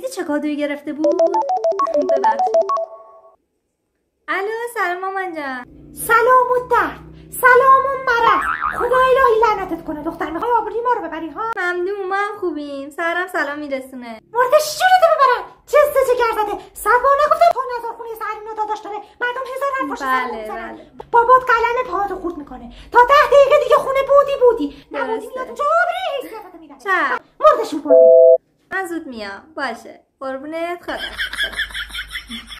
دیدی چه کادوی گرفته بود ببخشید الو سلام مامان جان سلام و درد سلام و مرد خدا الهی لعنتت کنه دختر میخوای آبروی ما رو ببری ها ممنون ما هم خوبیم سرم سلام میرسونه مرد تو ببرن چه سه چه کرده سر با نگفتم تو نظر خونه تا داداش داره مردم هزار حرف پشت بله بله بابات قلم پاهاتو خورد میکنه تا ده دقیقه دیگه خونه بودی بودی نبودی میاد اونجا آبروی حیثیتت میبره مردشون من زود میام باشه قربونت خدا